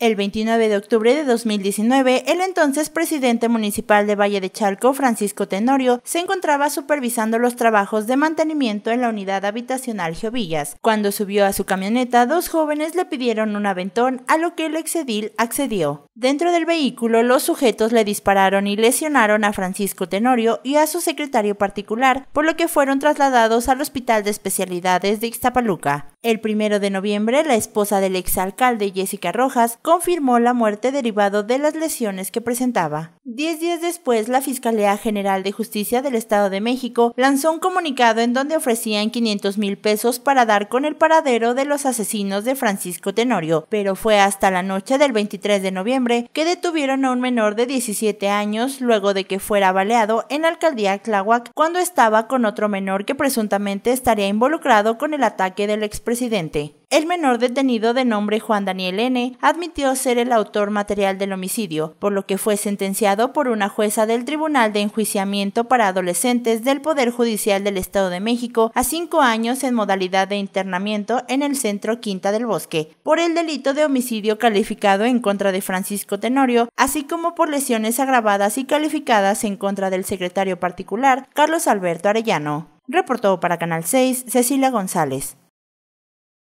El 29 de octubre de 2019, el entonces presidente municipal de Valle de Chalco, Francisco Tenorio, se encontraba supervisando los trabajos de mantenimiento en la unidad habitacional Geovillas. Cuando subió a su camioneta, dos jóvenes le pidieron un aventón, a lo que el exedil accedió. Dentro del vehículo, los sujetos le dispararon y lesionaron a Francisco Tenorio y a su secretario particular, por lo que fueron trasladados al Hospital de Especialidades de Ixtapaluca. El primero de noviembre, la esposa del exalcalde Jessica Rojas confirmó la muerte derivado de las lesiones que presentaba. Diez días después, la Fiscalía General de Justicia del Estado de México lanzó un comunicado en donde ofrecían 500 mil pesos para dar con el paradero de los asesinos de Francisco Tenorio, pero fue hasta la noche del 23 de noviembre que detuvieron a un menor de 17 años luego de que fuera baleado en la alcaldía Tláhuac cuando estaba con otro menor que presuntamente estaría involucrado con el ataque del expresidente. El menor detenido de nombre Juan Daniel N. admitió ser el autor material del homicidio, por lo que fue sentenciado por una jueza del Tribunal de Enjuiciamiento para Adolescentes del Poder Judicial del Estado de México a cinco años en modalidad de internamiento en el Centro Quinta del Bosque, por el delito de homicidio calificado en contra de Francisco Tenorio, así como por lesiones agravadas y calificadas en contra del secretario particular Carlos Alberto Arellano. Reportó para Canal 6 Cecilia González.